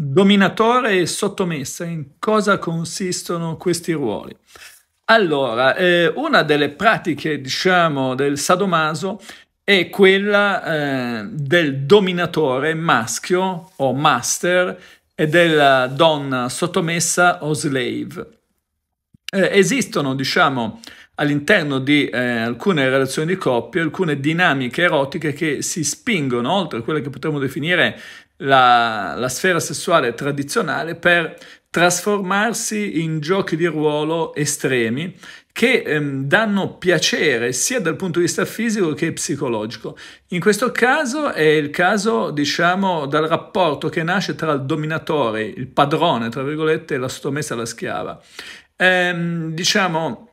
Dominatore e sottomessa, in cosa consistono questi ruoli? Allora, eh, una delle pratiche, diciamo, del sadomaso è quella eh, del dominatore maschio o master e della donna sottomessa o slave eh, esistono, diciamo, all'interno di eh, alcune relazioni di coppia, alcune dinamiche erotiche che si spingono oltre quella che potremmo definire la, la sfera sessuale tradizionale per trasformarsi in giochi di ruolo estremi che ehm, danno piacere sia dal punto di vista fisico che psicologico. In questo caso è il caso, diciamo, dal rapporto che nasce tra il dominatore, il padrone, tra virgolette, la sottomessa alla schiava ehm, diciamo,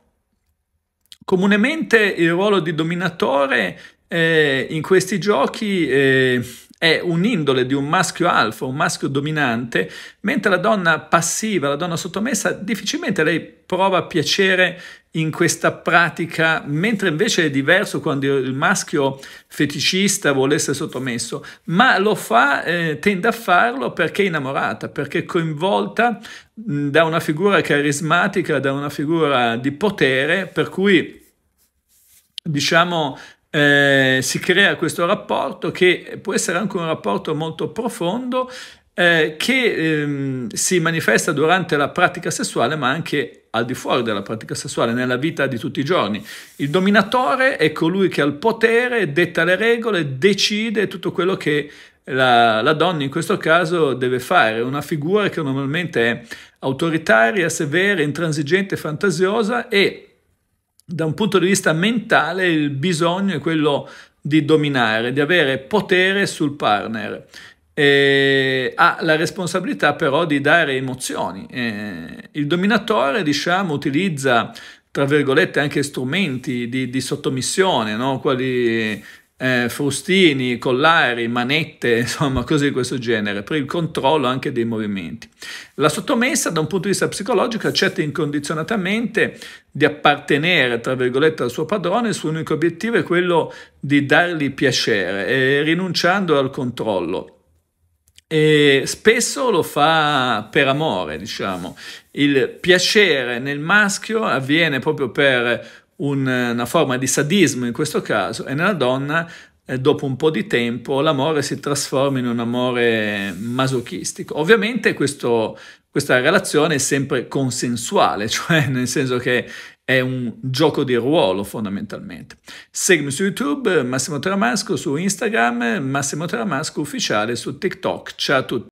comunemente il ruolo di dominatore eh, in questi giochi eh, è un'indole di un maschio alfa, un maschio dominante, mentre la donna passiva, la donna sottomessa, difficilmente lei prova piacere in questa pratica, mentre invece è diverso quando il maschio feticista vuole essere sottomesso, ma lo fa, eh, tende a farlo perché è innamorata, perché è coinvolta mh, mm, da una figura carismatica, da una figura di potere, per cui diciamo eh, si crea questo rapporto che può essere anche un rapporto molto profondo eh, che ehm, si manifesta durante la pratica sessuale ma anche al di fuori della pratica sessuale, nella vita di tutti i giorni. Il dominatore è colui che ha il potere, detta le regole, decide tutto quello che la, la donna in questo caso deve fare, una figura che normalmente è autoritaria, severa, intransigente, fantasiosa e da un punto di vista mentale il bisogno è quello di dominare, di avere potere sul partner eh, ha la responsabilità però di dare emozioni. Eh, il dominatore, diciamo, utilizza, tra virgolette, anche strumenti di, di sottomissione, no? quali eh, frustini, collari, manette, insomma, cose di questo genere, per il controllo anche dei movimenti. La sottomessa, da un punto di vista psicologico, accetta incondizionatamente di appartenere, tra virgolette, al suo padrone, il suo unico obiettivo è quello di dargli piacere, eh, rinunciando al controllo. E spesso lo fa per amore, diciamo. Il piacere nel maschio avviene proprio per un, una forma di sadismo in questo caso e nella donna eh, dopo un po' di tempo l'amore si trasforma in un amore masochistico. Ovviamente questo, questa relazione è sempre consensuale, cioè nel senso che è un gioco di ruolo fondamentalmente. Seguimi su YouTube Massimo Tramasco, su Instagram Massimo Tramasco ufficiale, su TikTok. Ciao a tutti.